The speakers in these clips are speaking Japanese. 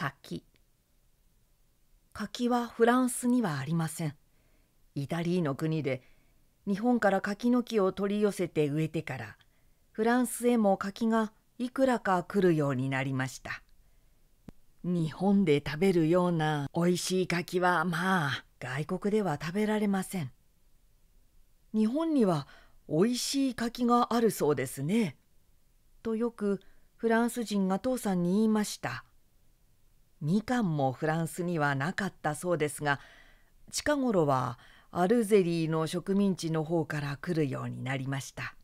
柿柿はフランスにはありませんイタリーの国で日本から柿の木を取り寄せて植えてからフランスへも柿がいくらか来るようになりました日本で食べるようなおいしい柿はまあ外国では食べられません日本にはおいしい柿があるそうですねとよくフランス人が父さんに言いましたみかんもフランスにはなかったそうですが近頃はアルゼリーの植民地の方から来るようになりました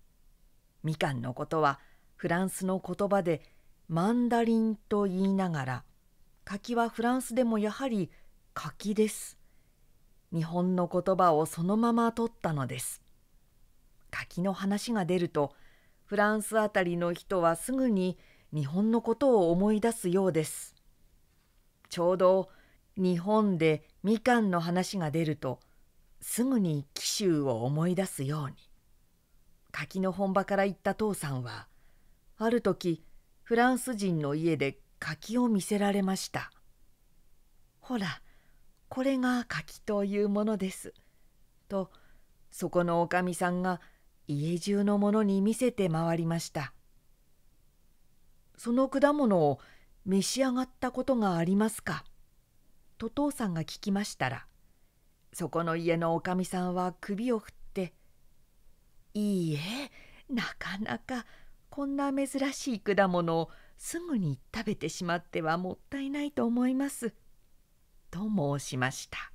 みかんのことはフランスの言葉でマンダリンと言いながら柿はフランスでもやはり柿です日本の言葉をそのまま取ったのです柿の話が出るとフランスあたりの人はすぐに日本のことを思い出すようですちょうど日本でみかんの話が出るとすぐに紀州を思い出すように柿の本場から行った父さんはある時フランス人の家で柿を見せられましたほらこれが柿というものですとそこのおかみさんが家中の者に見せて回りましたその果物を召し上がったことがありますか?」と父さんが聞きましたらそこの家のおかみさんは首を振って「いいえなかなかこんな珍しい果物をすぐに食べてしまってはもったいないと思います」と申しました。